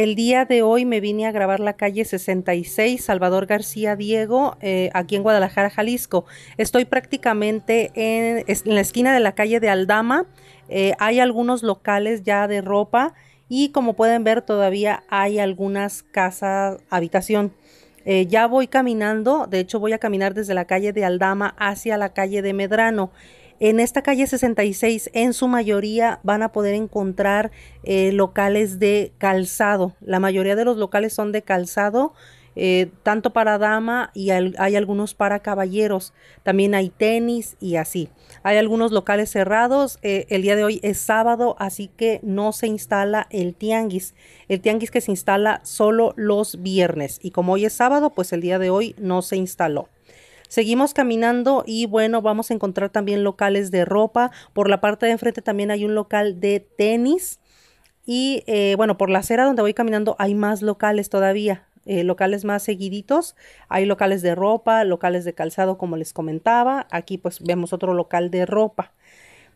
El día de hoy me vine a grabar la calle 66 Salvador García Diego, eh, aquí en Guadalajara, Jalisco. Estoy prácticamente en, la esquina de la calle de Aldama. Eh, hay algunos locales ya de ropa y como pueden ver todavía hay algunas casas, habitación. Eh, ya voy caminando, de hecho voy a caminar desde la calle de Aldama hacia la calle de Medrano. En esta calle 66 en su mayoría van a poder encontrar eh, locales de calzado. La mayoría de los locales son de calzado. Eh, tanto para dama y hay algunos para caballeros. También hay tenis y así. Hay algunos locales cerrados. Eh, el día de hoy es sábado, así que no se instala el tianguis. El tianguis que se instala solo los viernes. Y como hoy es sábado, pues el día de hoy no se instaló. Seguimos caminando y bueno, vamos a encontrar también locales de ropa. Por la parte de enfrente también hay un local de tenis. Y eh, bueno, por la acera donde voy caminando hay más locales todavía. Eh, locales más seguiditos. Hay locales de ropa, locales de calzado, como les comentaba. Aquí pues vemos otro local de ropa.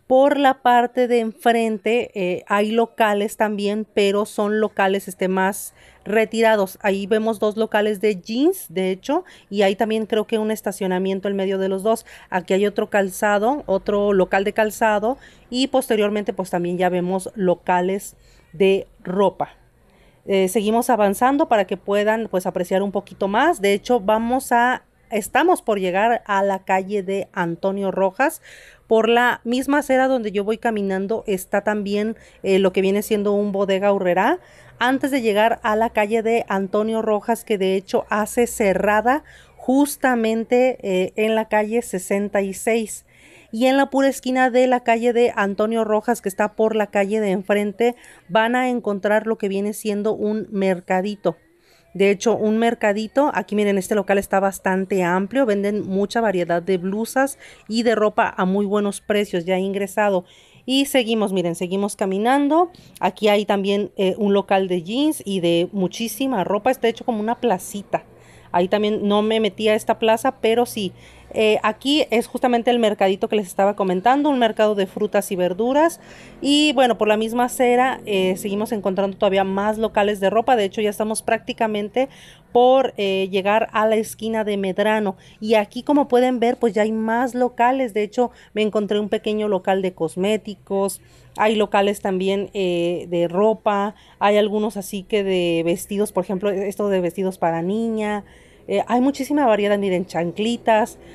Por la parte de enfrente eh, hay locales también, pero son locales este, más retirados. Ahí vemos dos locales de jeans, de hecho, y ahí también creo que un estacionamiento en medio de los dos. Aquí hay otro calzado, otro local de calzado y posteriormente pues también ya vemos locales de ropa. Eh, seguimos avanzando para que puedan pues apreciar un poquito más. De hecho, vamos a estamos por llegar a la calle de Antonio Rojas. Por la misma acera donde yo voy caminando está también eh, lo que viene siendo un bodega horrera. Antes de llegar a la calle de Antonio Rojas, que de hecho hace cerrada justamente eh, en la calle 66 y en la pura esquina de la calle de Antonio Rojas, que está por la calle de enfrente, van a encontrar lo que viene siendo un mercadito. De hecho, un mercadito, aquí miren, este local está bastante amplio, venden mucha variedad de blusas y de ropa a muy buenos precios, ya he ingresado. Y seguimos, miren, seguimos caminando. Aquí hay también eh, un local de jeans y de muchísima ropa, está hecho como una placita. Ahí también no me metí a esta plaza, pero sí, eh, aquí es justamente el mercadito que les estaba comentando, un mercado de frutas y verduras. Y bueno, por la misma acera eh, seguimos encontrando todavía más locales de ropa. De hecho, ya estamos prácticamente por eh, llegar a la esquina de Medrano. Y aquí, como pueden ver, pues ya hay más locales. De hecho, me encontré un pequeño local de cosméticos. Hay locales también de ropa. Hay algunos así que de vestidos, por ejemplo, esto de vestidos para niña. hay muchísima variedad, miren, chanclitas,